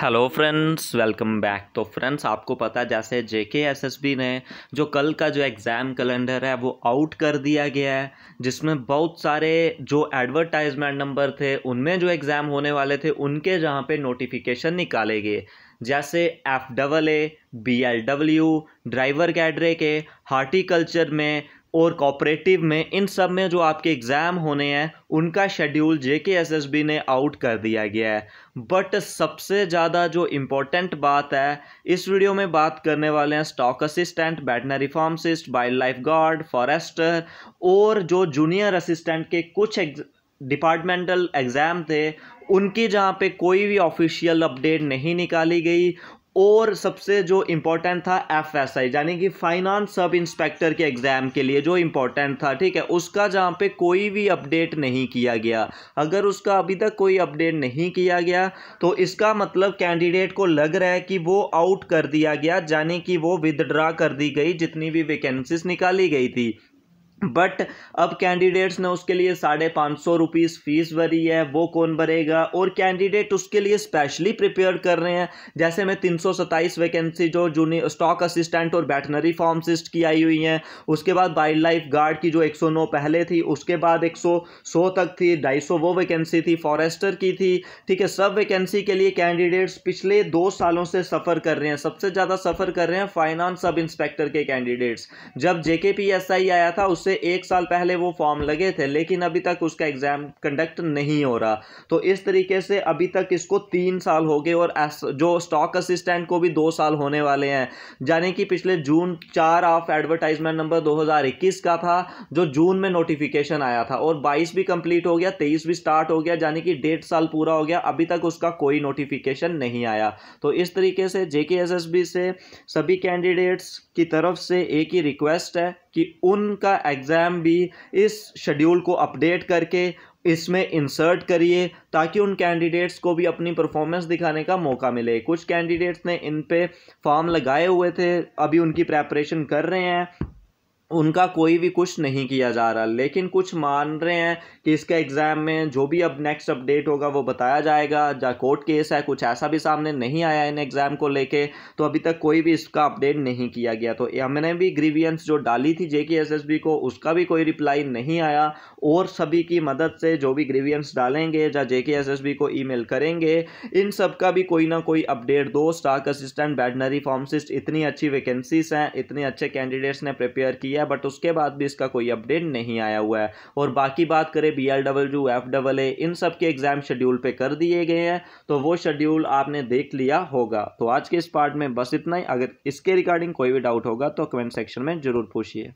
hello friends welcome back तो friends आपको पता जैसे जेके एसएसबी ने जो कल का जो एग्ज़ाम कैलेंडर है वो आउट कर दिया गया है जिसमें बहुत सारे जो एडवर्टाइजमेंट नंबर थे उनमें जो एग्ज़ाम होने वाले थे उनके जहाँ पे नोटिफिकेशन निकाले गए जैसे F double A B L W driver cadre के हार्टिकल्चर में और कॉपरेटिव में इन सब में जो आपके एग्ज़ाम होने हैं उनका schedule J K S S B ने आउट कर दिया गया है बट सबसे ज़्यादा जो इम्पोर्टेंट बात है इस वीडियो में बात करने वाले हैं stock assistant veterinary pharmacist wildlife guard forester और जो जूनियर असिस्टेंट के कुछ डिपार्टमेंटल एग्ज़ाम थे उनकी जहाँ पे कोई भी ऑफिशियल अपडेट नहीं निकाली गई और सबसे जो इम्पोर्टेंट था एफ एस आई यानी कि फाइनेंस सब इंस्पेक्टर के एग्ज़ाम के लिए जो इम्पोर्टेंट था ठीक है उसका जहाँ पे कोई भी अपडेट नहीं किया गया अगर उसका अभी तक कोई अपडेट नहीं किया गया तो इसका मतलब कैंडिडेट को लग रहा है कि वो आउट कर दिया गया यानी कि वो विदड्रा कर दी गई जितनी भी वैकेंसीज निकाली गई थी बट अब कैंडिडेट्स ने उसके लिए साढ़े पाँच सौ रुपीज़ फ़ीस भरी है वो कौन भरेगा और कैंडिडेट उसके लिए स्पेशली प्रिपेयर कर रहे हैं जैसे मैं तीन सौ सत्ताईस वैकेंसी जो जूनियर स्टॉक असिस्टेंट और बैटनरी फार्मसिस्ट की आई हुई हैं उसके बाद वाइल्ड लाइफ गार्ड की जो एक सौ नौ पहले थी उसके बाद एक सौ सौ तक थी ढाई सौ वो वैकेंसी थी फॉरेस्टर की थी ठीक है सब वैकेंसी के लिए कैंडिडेट्स पिछले दो सालों से सफ़र कर रहे हैं सबसे ज़्यादा सफ़र कर रहे हैं फाइनानस सब इंस्पेक्टर के कैंडिडेट्स जब जे आया था उससे उससे एक साल पहले वो फॉर्म लगे थे लेकिन अभी तक उसका एग्ज़ाम कंडक्ट नहीं हो रहा तो इस तरीके से अभी तक इसको तीन साल हो गए और जो स्टॉक असिस्टेंट को भी दो साल होने वाले हैं यानी कि पिछले जून चार ऑफ एडवर्टाइजमेंट नंबर 2021 का था जो जून में नोटिफिकेशन आया था और 22 भी कंप्लीट हो गया 23 भी स्टार्ट हो गया यानी कि डेढ़ साल पूरा हो गया अभी तक उसका कोई नोटिफिकेशन नहीं आया तो इस तरीके से जेके से सभी कैंडिडेट्स की तरफ से एक ही रिक्वेस्ट है कि उनका एग्ज़ाम भी इस शेड्यूल को अपडेट करके इसमें इंसर्ट करिए ताकि उन कैंडिडेट्स को भी अपनी परफॉर्मेंस दिखाने का मौका मिले कुछ कैंडिडेट्स ने इन पे फॉर्म लगाए हुए थे अभी उनकी प्रेपरेशन कर रहे हैं उनका कोई भी कुछ नहीं किया जा रहा लेकिन कुछ मान रहे हैं कि इसके एग्ज़ाम में जो भी अब नेक्स्ट अपडेट होगा वो बताया जाएगा जा कोर्ट केस है कुछ ऐसा भी सामने नहीं आया इन एग्ज़ाम को लेके तो अभी तक कोई भी इसका अपडेट नहीं किया गया तो हमने भी ग्रीवियंस जो डाली थी जे के को उसका भी कोई रिप्लाई नहीं आया और सभी की मदद से जो भी ग्रीवियंस डालेंगे या जे को ई करेंगे इन सब का भी कोई ना कोई अपडेट दो स्टाक असिस्टेंट बैटनरी फार्मसिस्ट इतनी अच्छी वैकेंसीज हैं इतने अच्छे कैंडिडेट्स ने प्रिपेयर किया किया बट उसके बाद भी इसका कोई अपडेट नहीं आया हुआ है और बाकी बात करें B L W F double A इन सब के एग्ज़ाम शेड्यूल पे कर दिए गए हैं तो वो शेड्यूल आपने देख लिया होगा तो आज के इस पार्ट में बस इतना ही अगर इसके रिगार्डिंग कोई भी डाउट होगा तो कमेंट सेक्शन में ज़रूर पूछिए